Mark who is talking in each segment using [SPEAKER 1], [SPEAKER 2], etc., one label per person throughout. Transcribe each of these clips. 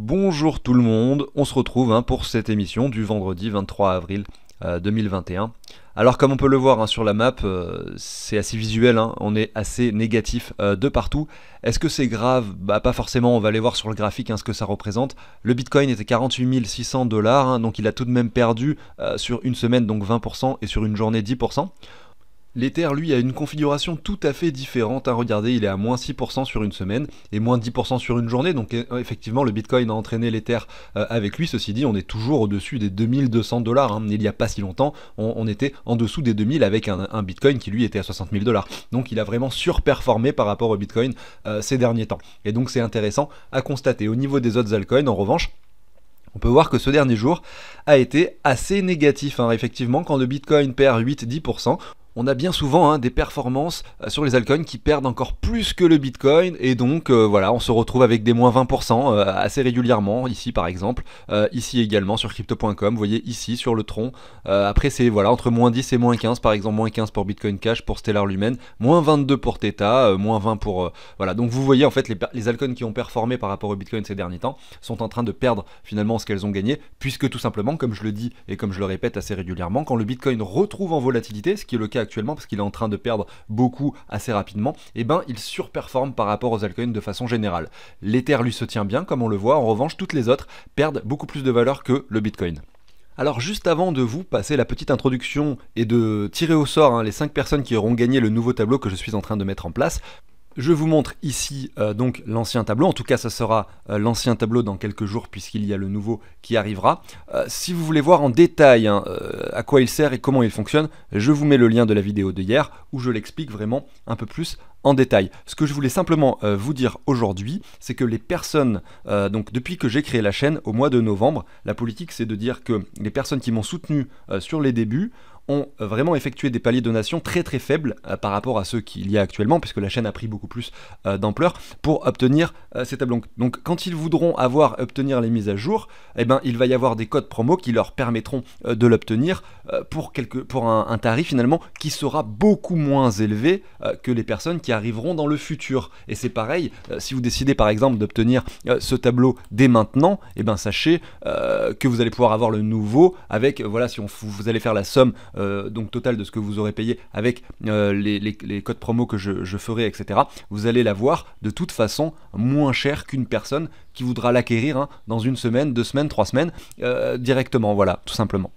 [SPEAKER 1] Bonjour tout le monde, on se retrouve hein, pour cette émission du vendredi 23 avril 2021. Euh, Alors comme on peut le voir hein, sur la map, euh, c'est assez visuel, hein, on est assez négatif euh, de partout. Est-ce que c'est grave Bah pas forcément, on va aller voir sur le graphique ce que ça représente. Le Bitcoin était 48 600 dollars, donc il a tout de même perdu sur une semaine donc 20% et sur une journée 10%. L'Ether, lui, a une configuration tout à fait différente. Hein, regardez, il est à moins 6% sur une semaine et moins 10% sur une journée. Donc euh, effectivement, le Bitcoin a entraîné l'Ether euh, avec lui. Ceci dit, on est toujours au-dessus des 2200 dollars. Hein. Il n'y a pas si longtemps, on, était en dessous des 2000 avec un, Bitcoin qui lui était à 60 000 dollars. Donc il a vraiment surperformé par rapport au Bitcoin euh, ces derniers temps. Et donc c'est intéressant à constater. Au niveau des autres altcoins, en revanche, on peut voir que ce dernier jour a été assez négatif. Hein. Effectivement, quand le Bitcoin perd 8-10%, on a bien souvent hein, des performances euh, sur les altcoins qui perdent encore plus que le Bitcoin et donc euh, voilà, on se retrouve avec des moins 20% euh, assez régulièrement, ici par exemple, ici également sur crypto.com, vous voyez ici sur le tronc, après c'est voilà, entre moins 10 et moins 15 par exemple, moins 15 pour Bitcoin Cash, pour Stellar Lumen, moins 22 pour Theta, moins 20 pour... voilà, donc vous voyez en fait les, les qui ont performé par rapport au Bitcoin ces derniers temps sont en train de perdre finalement ce qu'elles ont gagné, puisque tout simplement, comme je le dis et comme je le répète assez régulièrement, quand le Bitcoin retrouve en volatilité, ce qui est le cas parce qu'il est en train de perdre beaucoup assez rapidement, et eh ben il surperforme par rapport aux altcoins de façon générale. l'éther lui se tient bien, comme on le voit, en revanche, toutes les autres perdent beaucoup plus de valeur que le Bitcoin. Alors juste avant de vous passer la petite introduction et de tirer au sort hein, les 5 personnes qui auront gagné le nouveau tableau que je suis en train de mettre en place, je vous montre ici euh, donc l'ancien tableau, en tout cas ça sera euh, l'ancien tableau dans quelques jours puisqu'il y a le nouveau qui arrivera. Euh, si vous voulez voir en détail hein, à quoi il sert et comment il fonctionne, je vous mets le lien de la vidéo de hier où je l'explique vraiment un peu plus en détail. Ce que je voulais simplement vous dire aujourd'hui, c'est que les personnes, donc depuis que j'ai créé la chaîne au mois de novembre, la politique c'est de dire que les personnes qui m'ont soutenu sur les débuts ont vraiment effectué des paliers de donation très très faibles euh, par rapport à ceux qu'il y a actuellement, puisque la chaîne a pris beaucoup plus euh, d'ampleur, pour obtenir euh, ces tableaux. Donc quand ils voudront avoir obtenir les mises à jour, et eh ben, il va y avoir des codes promo qui leur permettront de l'obtenir pour, quelque, pour un, tarif finalement qui sera beaucoup moins élevé que les personnes qui arriveront dans le futur. Et c'est pareil, si vous décidez par exemple d'obtenir ce tableau dès maintenant, et eh ben, sachez que vous allez pouvoir avoir le nouveau avec, voilà, si on, vous allez faire la somme euh, donc total de ce que vous aurez payé avec euh, les, codes promo que je, ferai, etc. Vous allez l'avoir de toute façon moins cher qu'une personne qui voudra l'acquérir hein, dans une semaine, deux semaines, trois semaines euh, directement. Voilà, tout simplement.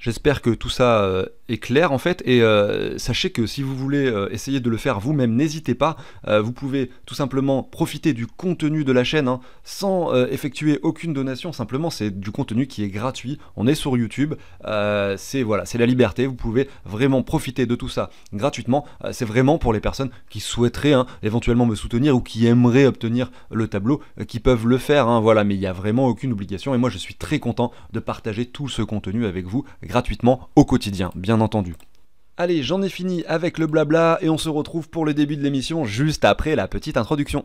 [SPEAKER 1] J'espère que tout ça euh, est clair en fait et euh, sachez que si vous voulez euh, essayer de le faire vous-même, n'hésitez pas. vous pouvez tout simplement profiter du contenu de la chaîne hein, sans effectuer aucune donation. Simplement, c'est du contenu qui est gratuit. On est sur YouTube. c'est voilà, c'est la liberté. Vous pouvez vraiment profiter de tout ça gratuitement. c'est vraiment pour les personnes qui souhaiteraient hein, éventuellement me soutenir ou qui aimeraient obtenir le tableau, qui peuvent le faire. Hein. voilà, mais il n'y a vraiment aucune obligation. Et moi, je suis très content de partager tout ce contenu avec vous gratuitement au quotidien, bien entendu. Allez, j'en ai fini avec le blabla et on se retrouve pour le début de l'émission juste après la petite introduction.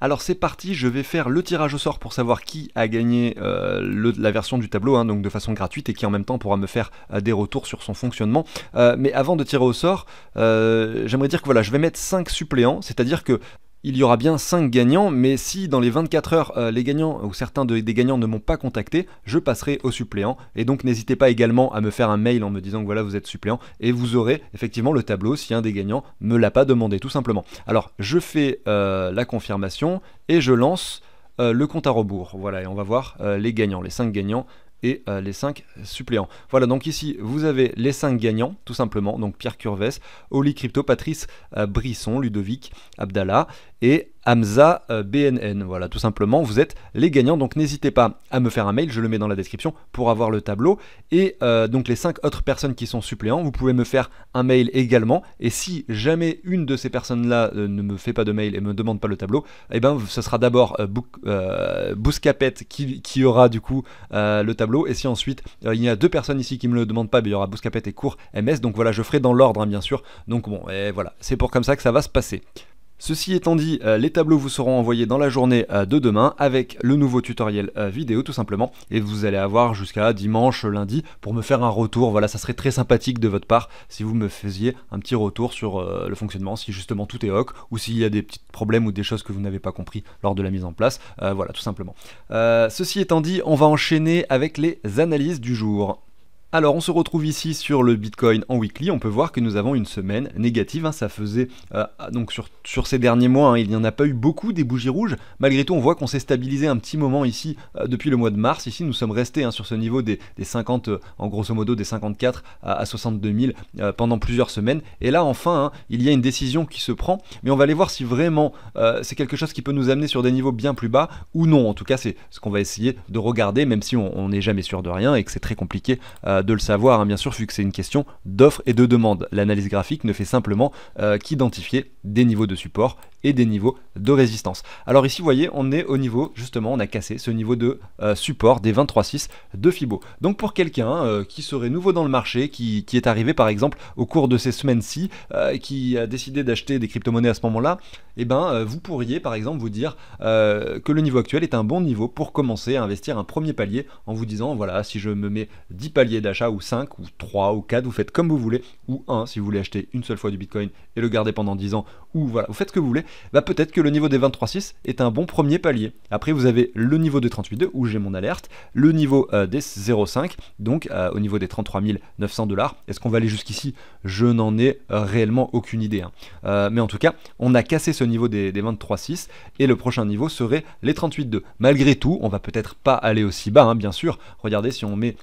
[SPEAKER 1] Alors c'est parti, je vais faire le tirage au sort pour savoir qui a gagné euh, la version du tableau, hein, donc de façon gratuite, et qui en même temps pourra me faire euh, des retours sur son fonctionnement. Euh, mais avant de tirer au sort, j'aimerais dire que voilà, je vais mettre 5 suppléants, c'est-à-dire que il y aura bien 5 gagnants, mais si dans les 24 heures euh, les gagnants ou certains des gagnants ne m'ont pas contacté, je passerai au suppléant. Et donc n'hésitez pas également à me faire un mail en me disant que voilà vous êtes suppléant et vous aurez effectivement le tableau si un des gagnants me l'a pas demandé tout simplement. Alors je fais euh, la confirmation et je lance euh, le compte à rebours. Voilà et on va voir les gagnants, les 5 gagnants et les 5 suppléants. Voilà, donc ici, vous avez les 5 gagnants, tout simplement, donc Pierre Curves, Oli Crypto, Patrice Brisson, Ludovic, Abdallah, et Hamza euh, BNN. Voilà, tout simplement, vous êtes les gagnants. Donc n'hésitez pas à me faire un mail, je le mets dans la description pour avoir le tableau. Et euh, donc les 5 autres personnes qui sont suppléants, vous pouvez me faire un mail également. Et si jamais une de ces personnes-là euh, ne me fait pas de mail et me demande pas le tableau, eh ben ce sera d'abord Bouscapette qui, aura du coup le tableau. Et si ensuite il y a deux personnes ici qui me le demandent pas, ben, il y aura Bouscapette et Cour MS. Donc voilà, je ferai dans l'ordre hein, bien sûr. Donc bon, et voilà, c'est pour comme ça que ça va se passer. Ceci étant dit, euh, les tableaux vous seront envoyés dans la journée euh, de demain avec le nouveau tutoriel euh, vidéo tout simplement et vous allez avoir jusqu'à dimanche, lundi pour me faire un retour. Voilà, ça serait très sympathique de votre part si vous me faisiez un petit retour sur le fonctionnement, si justement tout est ok ou s'il y a des petits problèmes ou des choses que vous n'avez pas compris lors de la mise en place. voilà, tout simplement. ceci étant dit, on va enchaîner avec les analyses du jour. Alors on se retrouve ici sur le Bitcoin en weekly, on peut voir que nous avons une semaine négative, hein. ça faisait euh, ah, donc sur, ces derniers mois, hein, il n'y en a pas eu beaucoup des bougies rouges, malgré tout on voit qu'on s'est stabilisé un petit moment ici euh, depuis le mois de mars, ici nous sommes restés hein, sur ce niveau des, 50, euh, en grosso modo des 54 à, à 62 000 pendant plusieurs semaines, et là enfin il y a une décision qui se prend, mais on va aller voir si vraiment c'est quelque chose qui peut nous amener sur des niveaux bien plus bas ou non, en tout cas c'est ce qu'on va essayer de regarder, même si on n'est jamais sûr de rien et que c'est très compliqué de le savoir, hein, bien sûr, vu que c'est une question d'offre et de demande. L'analyse graphique ne fait simplement euh, qu'identifier des niveaux de support et des niveaux de résistance. Alors ici, vous voyez, on est au niveau, justement, on a cassé ce niveau de euh, support des 23,6 de Fibo. Donc pour quelqu'un euh, qui serait nouveau dans le marché, qui, est arrivé par exemple au cours de ces semaines-ci, qui a décidé d'acheter des crypto-monnaies à ce moment-là, eh ben, euh, vous pourriez par exemple vous dire euh, que le niveau actuel est un bon niveau pour commencer à investir un premier palier en vous disant voilà, si je me mets 10 paliers d'achat ou 5 ou 3 ou 4, vous faites comme vous voulez, ou 1 si vous voulez acheter une seule fois du Bitcoin et le garder pendant 10 ans, ou voilà, vous faites ce que vous voulez, bah, peut-être que le niveau des 23,6 est un bon premier palier. Après, vous avez le niveau des 38,2 où j'ai mon alerte, le niveau euh, des 0,5, donc au niveau des 33 900 dollars. Est-ce qu'on va aller jusqu'ici Je n'en ai réellement aucune idée. Hein. mais en tout cas, on a cassé ce niveau des, 23-6 et le prochain niveau serait les 38-2 Malgré tout, on va peut-être pas aller aussi bas, hein, bien sûr. Regardez si on met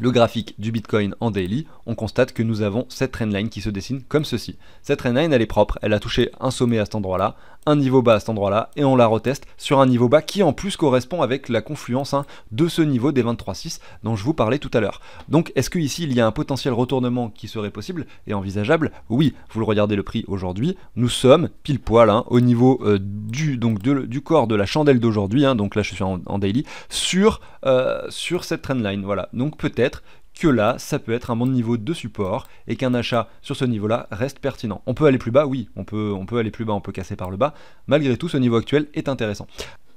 [SPEAKER 1] le graphique du Bitcoin en daily, on constate que nous avons cette trendline qui se dessine comme ceci. Cette trendline, elle est propre, elle a touché un sommet à cet endroit-là, un niveau bas à cet endroit-là, et on la reteste sur un niveau bas qui en plus correspond avec la confluence hein, de ce niveau des 23.6 dont je vous parlais tout à l'heure. Donc est-ce qu'ici il y a un potentiel retournement qui serait possible et envisageable Oui, vous le regardez le prix aujourd'hui, nous sommes pile poil hein, au niveau euh, du, donc du corps de la chandelle d'aujourd'hui, hein, donc là je suis en, daily, sur, euh, sur cette trendline, voilà. Donc peut-être que là, ça peut être un bon niveau de support et qu'un achat sur ce niveau-là reste pertinent. On peut aller plus bas, oui, on peut, on peut aller plus bas, on peut casser par le bas. Malgré tout, ce niveau actuel est intéressant.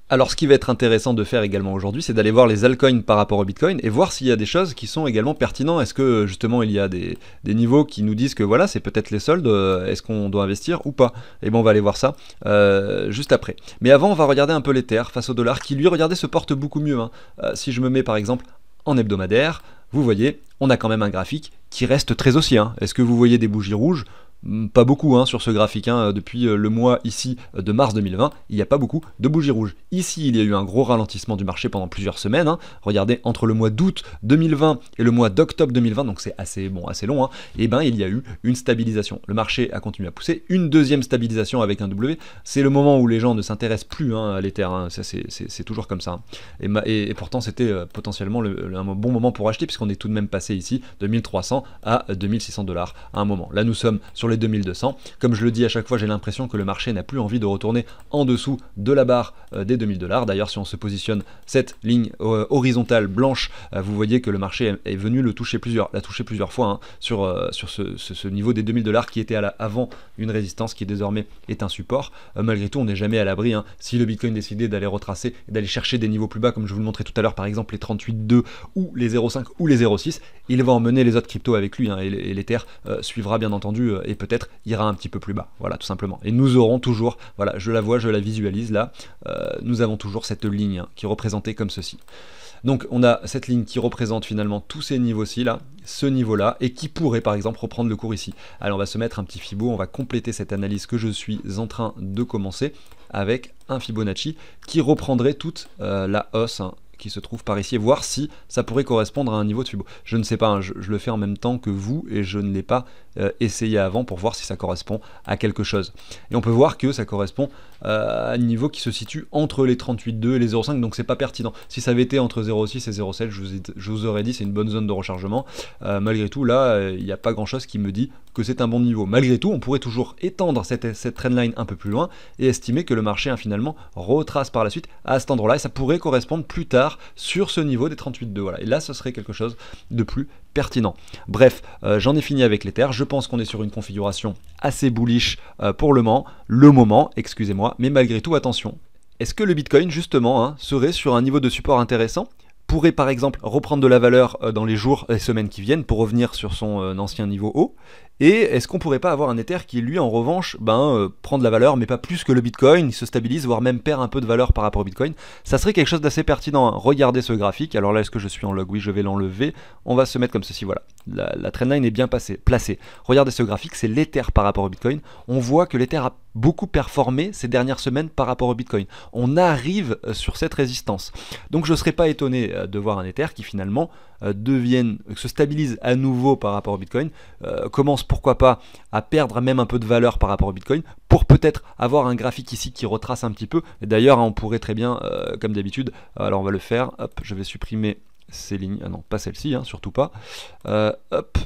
[SPEAKER 1] Alors ce qui va être intéressant de faire également aujourd'hui, c'est d'aller voir les altcoins par rapport au Bitcoin et voir s'il y a des choses qui sont également pertinentes. Est-ce que justement il y a des, niveaux qui nous disent que voilà, c'est peut-être les soldes, euh, est-ce qu'on doit investir ou pas Et eh bon on va aller voir ça euh, juste après. Mais avant on va regarder un peu les terres face au dollar qui lui, regardez, se porte beaucoup mieux. Hein. Euh, si je me mets par exemple en hebdomadaire, vous voyez, on a quand même un graphique qui reste très haussier. Est-ce que vous voyez des bougies rouges Hmm, pas beaucoup hein, sur ce graphique, hein, depuis euh, le mois ici euh, de mars 2020, il n'y a pas beaucoup de bougies rouges. Ici, il y a eu un gros ralentissement du marché pendant plusieurs semaines. Hein. Regardez, entre le mois d'août 2020 et le mois d'octobre 2020, donc c'est assez, bon, assez long, et hein, eh ben, il y a eu une stabilisation. Le marché a continué à pousser, une deuxième stabilisation avec un W. C'est le moment où les gens ne s'intéressent plus hein, à l'Ether, hein. c'est toujours comme ça. Et, et, pourtant, c'était euh, potentiellement le, un bon moment pour acheter, puisqu'on est tout de même passé ici de 1300 à 2600 dollars à un moment. Là, nous sommes sur les 2200. Comme je le dis à chaque fois, j'ai l'impression que le marché n'a plus envie de retourner en dessous de la barre euh, des 2000 dollars. D'ailleurs, si on se positionne cette ligne euh, horizontale blanche, euh, vous voyez que le marché est venu le toucher plusieurs, l'a plusieurs fois hein, sur, sur ce, niveau des 2000 dollars qui était à la, avant une résistance qui désormais est un support. malgré tout, on n'est jamais à l'abri. Hein. Si le Bitcoin décidait d'aller retracer et d'aller chercher des niveaux plus bas, comme je vous le montrais tout à l'heure, par exemple les 38,2 ou les 0,5 ou les 0,6, il va emmener les autres cryptos avec lui hein, et l'Ether suivra bien entendu et peut-être ira un petit peu plus bas. Voilà, tout simplement. Et nous aurons toujours, voilà, je la vois, je la visualise là, euh, nous avons toujours cette ligne qui est représentée comme ceci. Donc on a cette ligne qui représente finalement tous ces niveaux-ci là, ce niveau-là, et qui pourrait par exemple reprendre le cours ici. Alors on va se mettre un petit Fibo, on va compléter cette analyse que je suis en train de commencer avec un Fibonacci qui reprendrait toute euh, la hausse hein, qui se trouve par ici, et voir si ça pourrait correspondre à un niveau de Fibo. Je ne sais pas, hein, je, le fais en même temps que vous, et je ne l'ai pas euh, essayer avant pour voir si ça correspond à quelque chose. Et on peut voir que ça correspond euh, à un niveau qui se situe entre les 38,2 et les 0,5, donc c'est pas pertinent. Si ça avait été entre 0,6 et 0,7, je, vous aurais dit c'est une bonne zone de rechargement. Euh, malgré tout, là, il n'y a pas grand-chose qui me dit que c'est un bon niveau. Malgré tout, on pourrait toujours étendre cette, trendline un peu plus loin et estimer que le marché hein, finalement retrace par la suite à cet endroit-là et ça pourrait correspondre plus tard sur ce niveau des 38,2. Voilà. Et là, ce serait quelque chose de plus pertinent. Bref, j'en ai fini avec terres Je pense qu'on est sur une configuration assez bullish euh, pour le moment, le moment, excusez-moi, mais malgré tout, attention. Est-ce que le Bitcoin, justement, hein, serait sur un niveau de support intéressant pourrait par exemple reprendre de la valeur euh, dans les jours et semaines qui viennent pour revenir sur son euh, ancien niveau haut et est-ce qu'on pourrait pas avoir un Ether qui, lui, en revanche, ben, prendre euh, prend de la valeur, mais pas plus que le Bitcoin, il se stabilise, voire même perd un peu de valeur par rapport au Bitcoin Ça serait quelque chose d'assez pertinent. Hein. Regardez ce graphique. Alors là, est-ce que je suis en log Oui, je vais l'enlever. On va se mettre comme ceci, voilà. La, la trendline est bien placée. Regardez ce graphique, c'est l'Ether par rapport au Bitcoin. On voit que l'Ether a beaucoup performé ces dernières semaines par rapport au Bitcoin. On arrive euh, sur cette résistance. Donc je ne serais pas étonné euh, de voir un Ether qui finalement euh, devienne, se stabilise à nouveau par rapport au Bitcoin, commence pourquoi pas à perdre même un peu de valeur par rapport au Bitcoin, pour peut-être avoir un graphique ici qui retrace un petit peu. D'ailleurs, hein, on pourrait très bien, comme d'habitude, alors on va le faire, hop, je vais supprimer ces lignes, ah non, pas celle-ci, hein, surtout pas, hop,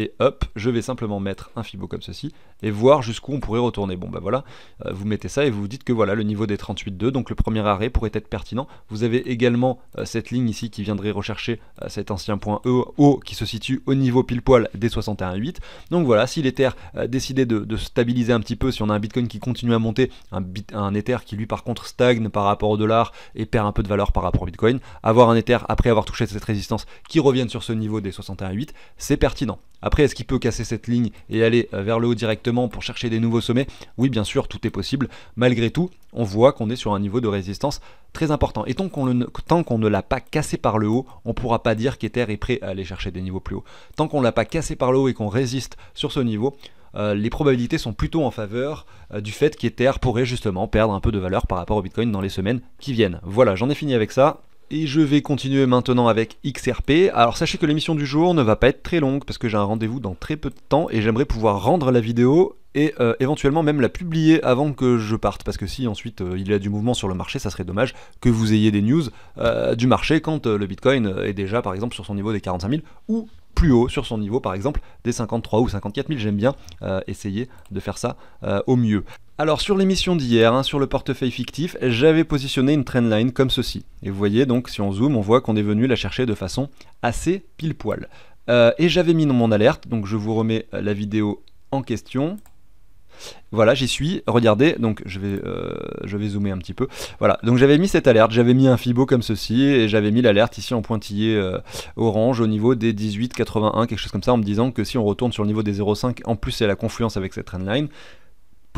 [SPEAKER 1] et hop, je vais simplement mettre un fibo comme ceci, et voir jusqu'où on pourrait retourner. Bon bah voilà, euh, vous mettez ça et vous vous dites que voilà, le niveau des 38,2, donc le premier arrêt pourrait être pertinent. Vous avez également euh, cette ligne ici qui viendrait rechercher euh, cet ancien point E qui se situe au niveau pile poil des 61,8. Donc voilà, si l'Ether décidait de, de, stabiliser un petit peu, si on a un Bitcoin qui continue à monter, un, un Ether qui lui par contre stagne par rapport au dollar et perd un peu de valeur par rapport au Bitcoin, avoir un Ether après avoir touché cette résistance qui revienne sur ce niveau des 61,8, c'est pertinent. Après, est-ce qu'il peut casser cette ligne et aller euh, vers le haut directement pour chercher des nouveaux sommets Oui, bien sûr, tout est possible. Malgré tout, on voit qu'on est sur un niveau de résistance très important. Et tant qu'on, ne l'a pas cassé par le haut, on ne pourra pas dire qu'Ether est prêt à aller chercher des niveaux plus hauts. Tant qu'on ne l'a pas cassé par le haut et qu'on résiste sur ce niveau, euh, les probabilités sont plutôt en faveur euh, du fait qu'Ether pourrait justement perdre un peu de valeur par rapport au Bitcoin dans les semaines qui viennent. Voilà, j'en ai fini avec ça et je vais continuer maintenant avec XRP. Alors sachez que l'émission du jour ne va pas être très longue parce que j'ai un rendez-vous dans très peu de temps et j'aimerais pouvoir rendre la vidéo et euh, éventuellement même la publier avant que je parte parce que si ensuite euh, il y a du mouvement sur le marché, ça serait dommage que vous ayez des news euh, du marché quand le Bitcoin est déjà par exemple sur son niveau des 45 000 ou plus haut sur son niveau par exemple des 53 ou 54 000. J'aime bien essayer de faire ça au mieux. Alors sur l'émission d'hier, hein, sur le portefeuille fictif, j'avais positionné une trendline comme ceci. Et vous voyez donc, si on zoome, on voit qu'on est venu la chercher de façon assez pile poil. Euh, et j'avais mis mon alerte, donc je vous remets euh, la vidéo en question. Voilà, j'y suis, regardez, donc je vais, euh, je vais zoomer un petit peu. Voilà, donc j'avais mis cette alerte, j'avais mis un Fibo comme ceci, et j'avais mis l'alerte ici en pointillé orange au niveau des 18,81, quelque chose comme ça, en me disant que si on retourne sur le niveau des 0,5, en plus c'est la confluence avec cette trendline,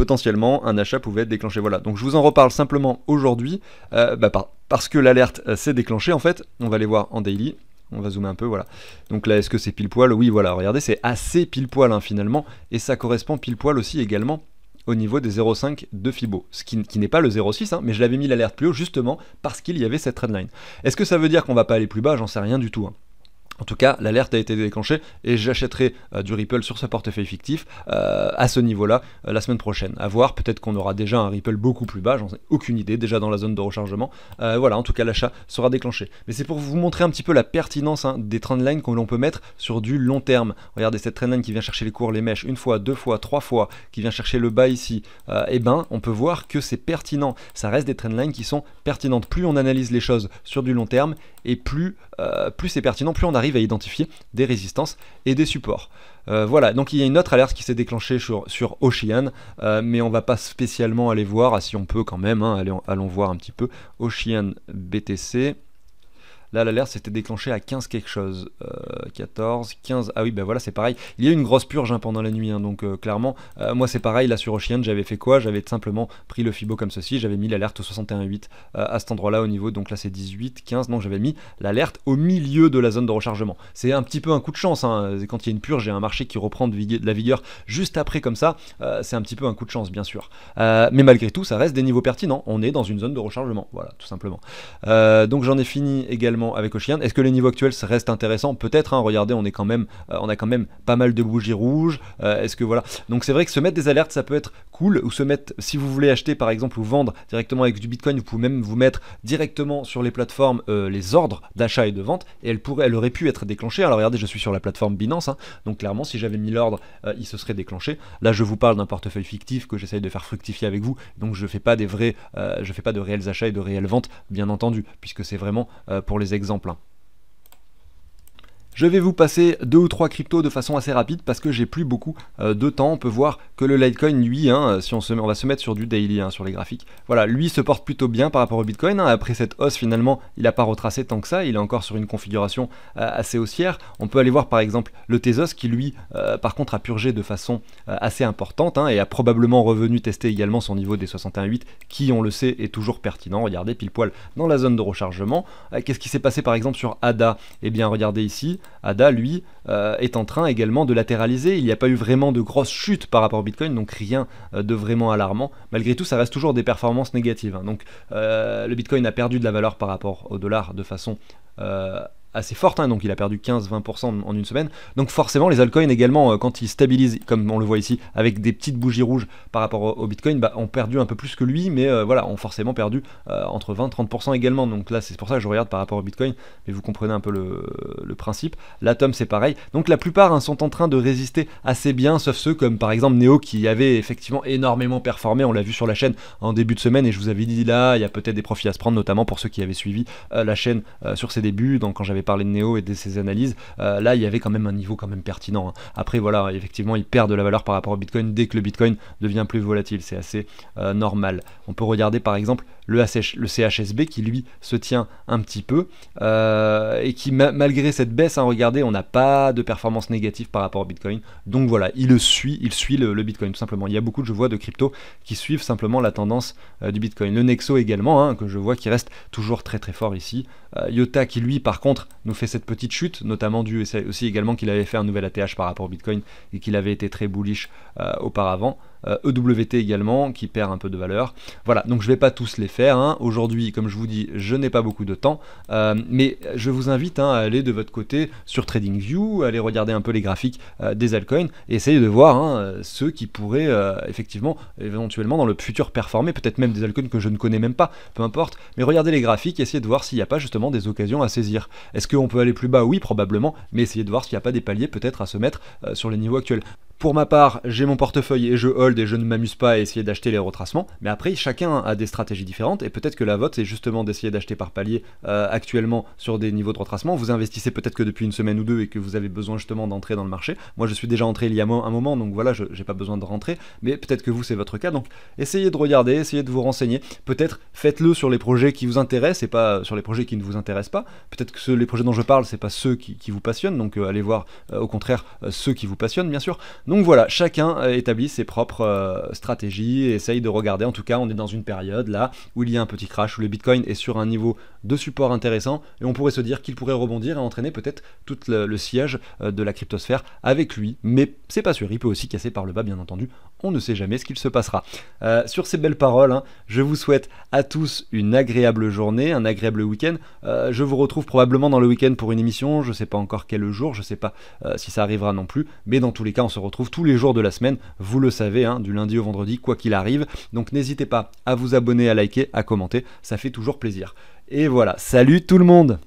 [SPEAKER 1] potentiellement un achat pouvait être déclenché. Voilà, donc je vous en reparle simplement aujourd'hui, euh, bah, parce que l'alerte euh, s'est déclenchée en fait, on va les voir en daily, on va zoomer un peu, voilà. Donc là, est-ce que c'est pile poil Oui, voilà, regardez, c'est assez pile poil hein, finalement, et ça correspond pile poil aussi également au niveau des 0,5 de Fibo, ce qui, n'est pas le 0,6, hein, mais je l'avais mis l'alerte plus haut justement parce qu'il y avait cette trendline. Est-ce que ça veut dire qu'on va pas aller plus bas J'en sais rien du tout. Hein. En tout cas, l'alerte a été déclenchée et j'achèterai euh, du Ripple sur ce portefeuille fictif euh, à ce niveau-là euh, la semaine prochaine. À voir, peut-être qu'on aura déjà un Ripple beaucoup plus bas, j'en ai aucune idée, déjà dans la zone de rechargement. voilà, en tout cas, l'achat sera déclenché. Mais c'est pour vous montrer un petit peu la pertinence hein, des trendlines que l'on peut mettre sur du long terme. Regardez cette trendline qui vient chercher les cours, les mèches, une fois, deux fois, trois fois, qui vient chercher le bas ici. eh ben, on peut voir que c'est pertinent. Ça reste des trendlines qui sont pertinentes. Plus on analyse les choses sur du long terme et plus, plus c'est pertinent, plus on arrive identifier des résistances et des supports. Euh, voilà, donc il y a une autre alerte qui s'est déclenchée sur, sur Ocean, euh, mais on va pas spécialement aller voir, ah, si on peut quand même, hein, allons voir un petit peu. Ocean BTC, Là, l'alerte s'était déclenchée à 15 quelque chose. Euh, 14, 15. Ah oui, ben voilà, c'est pareil. Il y a eu une grosse purge hein, pendant la nuit, hein, donc euh, clairement, euh, moi c'est pareil, là sur Ocean, j'avais fait quoi J'avais simplement pris le Fibo comme ceci, j'avais mis l'alerte au 61.8 euh, à cet endroit-là au niveau, donc là c'est 18, 15, donc j'avais mis l'alerte au milieu de la zone de rechargement. C'est un petit peu un coup de chance, hein, quand il y a une purge et un marché qui reprend de, la vigueur juste après comme ça, c'est un petit peu un coup de chance, bien sûr. mais malgré tout, ça reste des niveaux pertinents, on est dans une zone de rechargement, voilà, tout simplement. donc j'en ai fini également avec Ocean. Est-ce que les niveaux actuels restent intéressants Peut-être, Hein, regardez, euh, on, a quand même pas mal de bougies rouges. Euh, est-ce que voilà. Donc c'est vrai que se mettre des alertes, ça peut être cool. Ou se mettre, si vous voulez acheter par exemple ou vendre directement avec du Bitcoin, vous pouvez même vous mettre directement sur les plateformes euh, les ordres d'achat et de vente. Et elle, pourrait, aurait pu être déclenchée. Alors regardez, je suis sur la plateforme Binance. Hein. donc clairement, si j'avais mis l'ordre, il se serait déclenché. Là, je vous parle d'un portefeuille fictif que j'essaye de faire fructifier avec vous. Donc je fais pas des vrais, je fais pas de réels achats et de réelles ventes, bien entendu, puisque c'est vraiment pour les exemples. Hein. Je vais vous passer deux ou trois cryptos de façon assez rapide parce que j'ai plus beaucoup euh, de temps. On peut voir que le Litecoin, lui, hein, euh, si on, va se mettre sur du daily, hein, sur les graphiques, voilà, lui se porte plutôt bien par rapport au Bitcoin. Hein. Après cette hausse, finalement, il n'a pas retracé tant que ça. Il est encore sur une configuration euh, assez haussière. On peut aller voir par exemple le Tezos qui, lui, par contre, a purgé de façon assez importante et a probablement revenu tester également son niveau des 61,8 qui, on le sait, est toujours pertinent. Regardez, pile poil dans la zone de rechargement. Qu'est-ce qui s'est passé par exemple sur ADA Eh bien, regardez ici, ADA, lui, euh, est en train également de latéraliser. Il n'y a pas eu vraiment de grosse chute par rapport au Bitcoin, donc rien euh, de vraiment alarmant. Malgré tout, ça reste toujours des performances négatives. Hein. Donc euh, le Bitcoin a perdu de la valeur par rapport au dollar de façon assez forte, hein, donc il a perdu 15-20% en une semaine. Donc forcément, les altcoins également, euh, quand ils stabilisent, comme on le voit ici, avec des petites bougies rouges par rapport au, Bitcoin, bah, ont perdu un peu plus que lui, mais euh, voilà, ont forcément perdu euh, entre 20-30% également. Donc là, c'est pour ça que je regarde par rapport au Bitcoin, mais vous comprenez un peu le, principe. l'atome c'est pareil. Donc la plupart hein, sont en train de résister assez bien, sauf ceux comme par exemple Neo, qui avait effectivement énormément performé, on l'a vu sur la chaîne en début de semaine, et je vous avais dit là, il y a peut-être des profits à se prendre, notamment pour ceux qui avaient suivi la chaîne sur ses débuts, donc quand j'avais parler parlé de Neo et de ses analyses, euh, là il y avait quand même un niveau quand même pertinent. Hein. Après voilà, effectivement il perd de la valeur par rapport au Bitcoin dès que le Bitcoin devient plus volatile, c'est assez euh, normal. On peut regarder par exemple le, le, CHSB qui lui se tient un petit peu euh, et qui malgré cette baisse, hein, regardez, on n'a pas de performance négative par rapport au Bitcoin. Donc voilà, il le suit, il suit le, Bitcoin tout simplement. Il y a beaucoup, je vois, de crypto qui suivent simplement la tendance du Bitcoin. Le Nexo également, hein, que je vois qui reste toujours très très fort ici. Yota Iota qui lui par contre nous fait cette petite chute, notamment du c'est aussi également qu'il avait fait un nouvel ATH par rapport au Bitcoin et qu'il avait été très bullish euh, auparavant. EWT euh, e également qui perd un peu de valeur. Voilà, donc je ne vais pas tous les faire. Hein. Aujourd'hui, comme je vous dis, je n'ai pas beaucoup de temps, euh, mais je vous invite hein, à aller de votre côté sur TradingView, aller regarder un peu les graphiques euh, des altcoins et essayer de voir hein, ceux qui pourraient effectivement, éventuellement dans le futur performer, peut-être même des altcoins que je ne connais même pas, peu importe, mais regardez les graphiques, essayez de voir s'il n'y a pas justement des occasions à saisir. Est-ce qu'on peut aller plus bas Oui, probablement, mais essayez de voir s'il n'y a pas des paliers peut-être à se mettre sur les niveaux actuels. Pour ma part, j'ai mon portefeuille et je hold et je ne m'amuse pas à essayer d'acheter les retracements. Mais après, chacun a des stratégies différentes et peut-être que la vôtre, c'est justement d'essayer d'acheter par palier euh, actuellement sur des niveaux de retracement. Vous investissez peut-être que depuis une semaine ou deux et que vous avez besoin justement d'entrer dans le marché. Moi, je suis déjà entré il y a un moment, donc voilà, je n'ai pas besoin de rentrer. Mais peut-être que vous, c'est votre cas. Donc, essayez de regarder, essayez de vous renseigner. Peut-être faites-le sur les projets qui vous intéressent et pas sur les projets qui ne vous intéressent pas. Peut-être que ceux, les projets dont je parle, c'est pas ceux qui, vous passionnent. Donc, euh, allez voir euh, au contraire ceux qui vous passionnent, bien sûr. Donc voilà, chacun euh, établit ses propres euh, stratégies et essaye de regarder. En tout cas, on est dans une période là où il y a un petit crash, où le Bitcoin est sur un niveau de support intéressant et on pourrait se dire qu'il pourrait rebondir et entraîner peut-être tout le, siège euh, de la cryptosphère avec lui. Mais c'est pas sûr, il peut aussi casser par le bas, bien entendu, on ne sait jamais ce qu'il se passera. Euh, sur ces belles paroles, hein, je vous souhaite à tous une agréable journée, un agréable week-end. Euh, je vous retrouve probablement dans le week-end pour une émission, je ne sais pas encore quel jour, je ne sais pas euh, si ça arrivera non plus, mais dans tous les cas, on se retrouve tous les jours de la semaine, vous le savez, hein, du lundi au vendredi, quoi qu'il arrive. Donc n'hésitez pas à vous abonner, à liker, à commenter, ça fait toujours plaisir. Et voilà, salut tout le monde